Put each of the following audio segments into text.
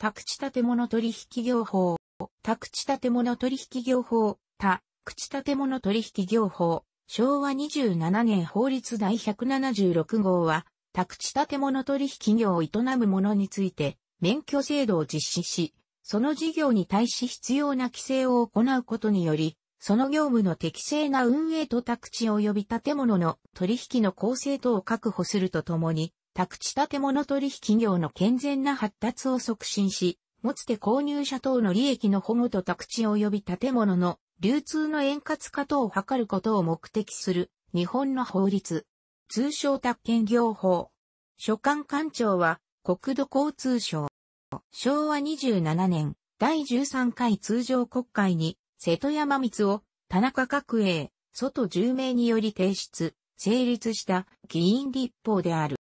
宅地建物取引業法、宅地建物取引業法、宅地建物取引業法、昭和27年法律第176号は、宅地建物取引業を営む者について、免許制度を実施し、その事業に対し必要な規制を行うことにより、その業務の適正な運営と宅地及び建物の取引の公正等を確保するとともに、宅地建物取引業の健全な発達を促進し、持つ手購入者等の利益の保護と宅地及び建物の流通の円滑化等を図ることを目的する日本の法律。通称宅建業法。所管官庁は国土交通省。昭和27年第13回通常国会に瀬戸山光を田中角栄、外10名により提出、成立した議員立法である。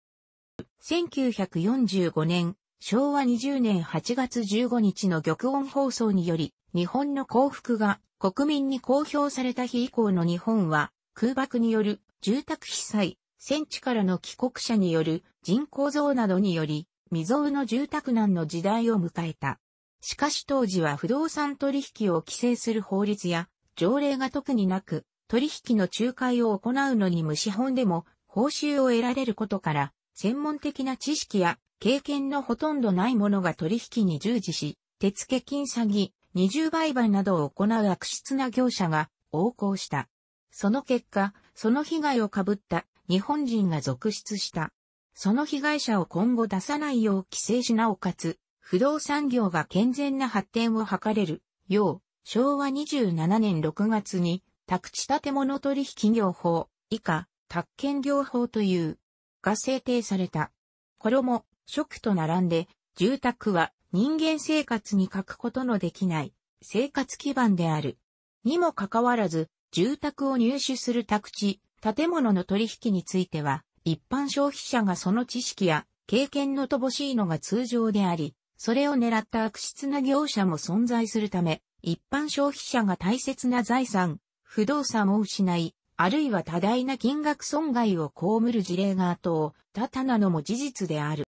1945年、昭和20年8月15日の玉音放送により、日本の幸福が国民に公表された日以降の日本は、空爆による住宅被災、戦地からの帰国者による人口増などにより、未曾有の住宅難の時代を迎えた。しかし当時は不動産取引を規制する法律や条例が特になく、取引の仲介を行うのに無資本でも報酬を得られることから、専門的な知識や経験のほとんどない者が取引に従事し、手付金詐欺、二重売買などを行う悪質な業者が横行した。その結果、その被害を被った日本人が続出した。その被害者を今後出さないよう規制しなおかつ、不動産業が健全な発展を図れるよう、昭和27年6月に宅地建物取引業法以下、宅建業法というが制定された。衣、食と並んで、住宅は人間生活に欠くことのできない生活基盤である。にもかかわらず、住宅を入手する宅地、建物の取引については、一般消費者がその知識や経験の乏しいのが通常であり、それを狙った悪質な業者も存在するため、一般消費者が大切な財産、不動産を失い、あるいは多大な金額損害を被る事例が後を絶たなのも事実である。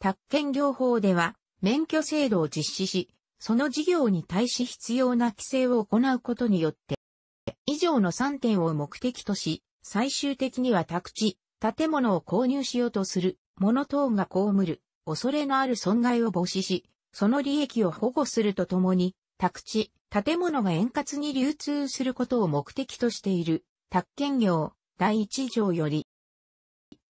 宅建業法では、免許制度を実施し、その事業に対し必要な規制を行うことによって、以上の3点を目的とし、最終的には宅地、建物を購入しようとする、物等が被る、恐れのある損害を防止し、その利益を保護するとともに、宅地、建物が円滑に流通することを目的としている、宅建業第一条より、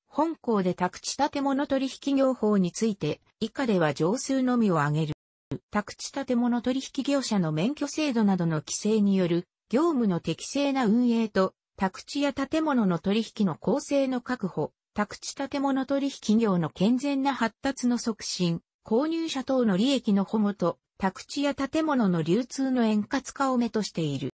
本校で宅地建物取引業法について、以下では上数のみを挙げる。宅地建物取引業者の免許制度などの規制による業務の適正な運営と宅地や建物の取引の公正の確保、宅地建物取引業の健全な発達の促進、購入者等の利益の保護と宅地や建物の流通の円滑化を目としている。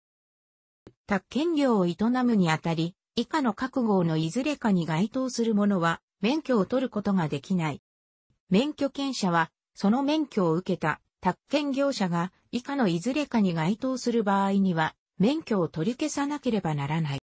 宅建業を営むにあたり、以下の各号のいずれかに該当するものは、免許を取ることができない。免許権者は、その免許を受けた宅建業者が以下のいずれかに該当する場合には、免許を取り消さなければならない。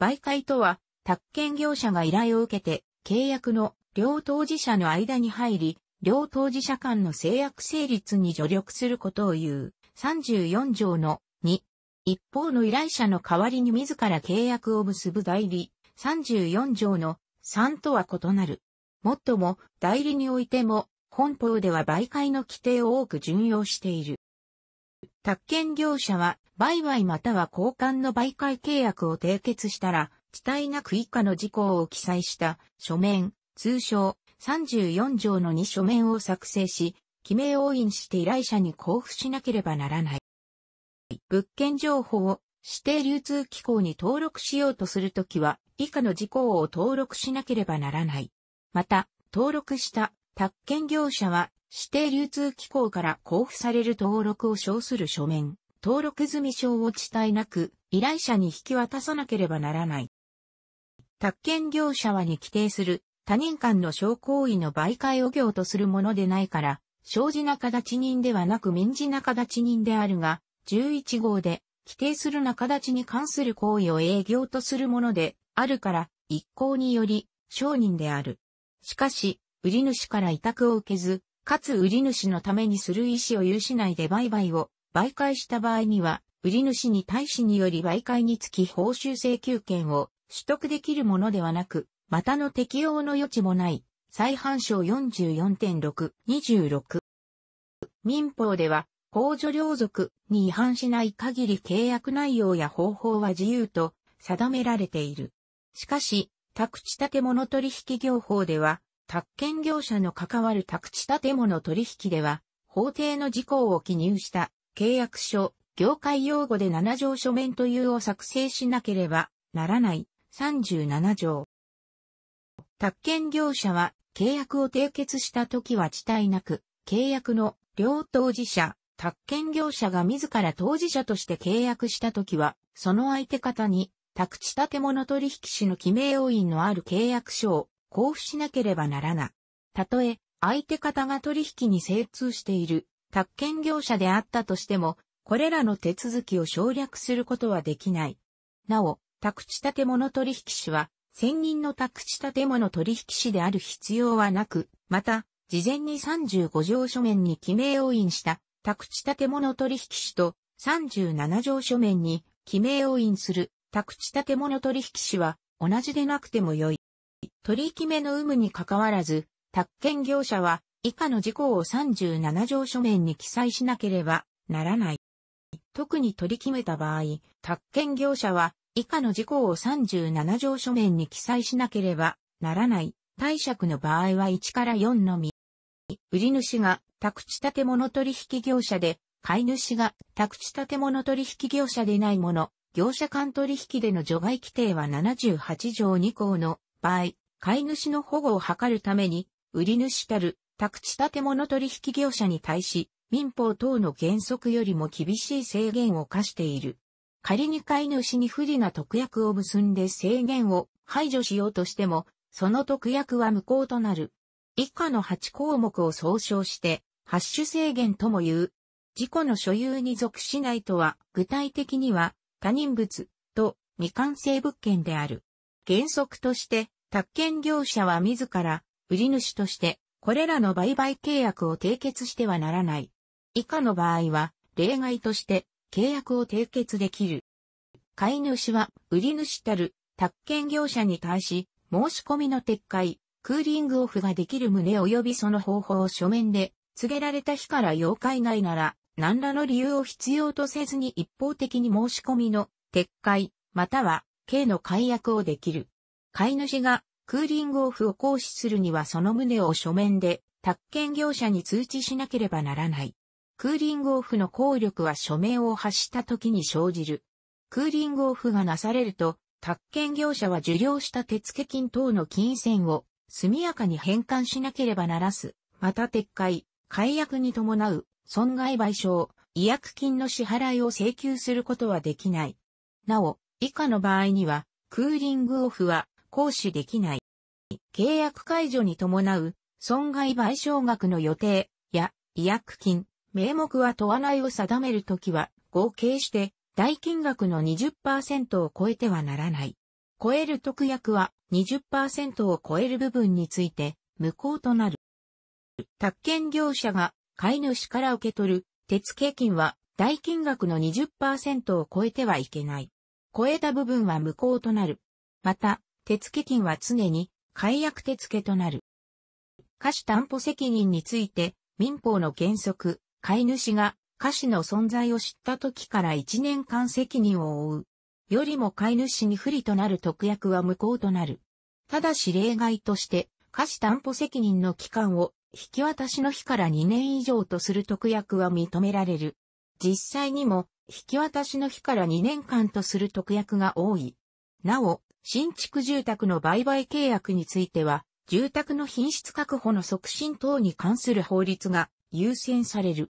媒介とは、宅建業者が依頼を受けて、契約の両当事者の間に入り、両当事者間の制約成立に助力することを言う、34条の2。一方の依頼者の代わりに自ら契約を結ぶ代理、34条の3とは異なる。もっとも、代理においても、本法では媒介の規定を多く順用している。宅建業者は、売買または交換の媒介契約を締結したら、地帯なく以下の事項を記載した、書面、通称、34条の2書面を作成し、記名応印して依頼者に交付しなければならない。物件情報を指定流通機構に登録しようとするときは、以下の事項を登録しなければならない。また、登録した宅建業者は、指定流通機構から交付される登録を称する書面、登録済証を地帯なく、依頼者に引き渡さなければならない。宅建業者はに規定する他人間の商行為の媒介を業とするものでないから、生じな形人ではなく民事な立人であるが、11号で、規定するな立に関する行為を営業とするもので、あるから、一向により、商人である。しかし、売り主から委託を受けず、かつ売り主のためにする意思を有しないで売買を媒介した場合には、売り主に対しにより媒介につき報酬請求権を取得できるものではなく、またの適用の余地もない、再判四44.6、26。民法では、公助領属に違反しない限り契約内容や方法は自由と定められている。しかし、宅地建物取引業法では、宅建業者の関わる宅地建物取引では、法定の事項を記入した契約書、業界用語で7条書面というを作成しなければならない37条。宅建業者は契約を締結した時は遅滞なく、契約の両当事者、宅建業者が自ら当事者として契約した時は、その相手方に、宅地建物取引士の記名要因のある契約書を交付しなければならない。たとえ、相手方が取引に精通している、宅建業者であったとしても、これらの手続きを省略することはできない。なお、宅地建物取引士は、専任の宅地建物取引士である必要はなく、また、事前に35条書面に記名を印した宅地建物取引士と37条書面に記名を印する宅地建物取引士は同じでなくてもよい。取り決めの有無にかかわらず、宅建業者は以下の事項を37条書面に記載しなければならない。特に取り決めた場合、宅建業者は以下の事項を37条書面に記載しなければならない。貸借の場合は1から4のみ。売り主が宅地建物取引業者で、買い主が宅地建物取引業者でないもの、業者間取引での除外規定は78条2項の場合、買い主の保護を図るために、売り主たる宅地建物取引業者に対し、民法等の原則よりも厳しい制限を課している。仮に飼い主に不利な特約を結んで制限を排除しようとしても、その特約は無効となる。以下の8項目を総称して、ハッシュ制限とも言う。自己の所有に属しないとは、具体的には、他人物と未完成物件である。原則として、宅建業者は自ら、売り主として、これらの売買契約を締結してはならない。以下の場合は、例外として、契約を締結できる。買い主は、売り主たる、宅建業者に対し、申し込みの撤回、クーリングオフができる旨及びその方法を書面で、告げられた日から8日以内なら、何らの理由を必要とせずに一方的に申し込みの撤回、または、刑の解約をできる。買い主がクーリングオフを行使するにはその旨を書面で、宅建業者に通知しなければならない。クーリングオフの効力は署名を発した時に生じる。クーリングオフがなされると、宅建業者は受領した手付金等の金銭を速やかに返還しなければならず、また撤回、解約に伴う損害賠償、違約金の支払いを請求することはできない。なお、以下の場合には、クーリングオフは行使できない。契約解除に伴う損害賠償額の予定や違約金、名目は問わないを定めるときは、合計して大金額の20%を超えてはならない。超える特約は20%を超える部分について無効となる。宅建業者が飼い主から受け取る手付金は大金額の20%を超えてはいけない。超えた部分は無効となる。また、手付金は常に解約手付となる。貸し担保責任について民法の原則飼い主が歌詞の存在を知った時から1年間責任を負う。よりも飼い主に不利となる特約は無効となる。ただし例外として、歌詞担保責任の期間を引き渡しの日から2年以上とする特約は認められる。実際にも、引き渡しの日から2年間とする特約が多い。なお、新築住宅の売買契約については、住宅の品質確保の促進等に関する法律が優先される。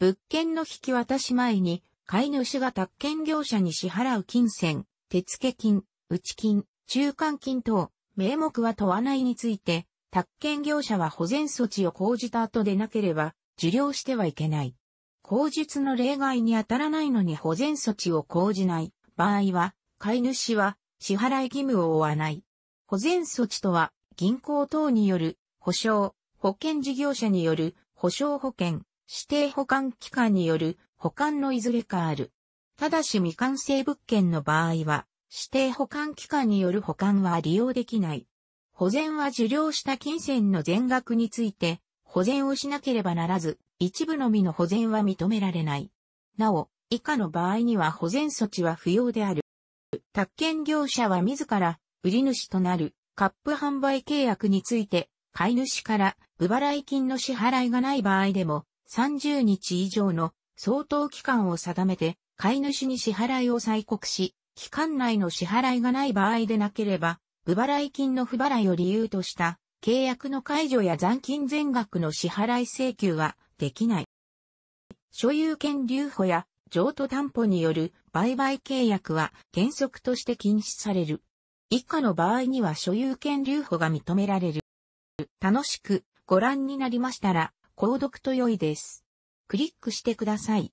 物件の引き渡し前に、買い主が宅建業者に支払う金銭、手付金、内金、中間金等、名目は問わないについて、宅建業者は保全措置を講じた後でなければ、受領してはいけない。口述の例外に当たらないのに保全措置を講じない場合は、買い主は支払い義務を負わない。保全措置とは、銀行等による保証、保険事業者による保証保険、指定保管機関による保管のいずれかある。ただし未完成物件の場合は、指定保管機関による保管は利用できない。保全は受領した金銭の全額について、保全をしなければならず、一部のみの保全は認められない。なお、以下の場合には保全措置は不要である。宅建業者は自ら、売り主となる、カップ販売契約について、買い主から、不払い金の支払いがない場合でも、30日以上の相当期間を定めて、買い主に支払いを催告し、期間内の支払いがない場合でなければ、不払い金の不払いを理由とした、契約の解除や残金全額の支払い請求はできない。所有権留保や譲渡担保による売買契約は原則として禁止される。以下の場合には所有権留保が認められる。楽しくご覧になりましたら、購読と良いです。クリックしてください。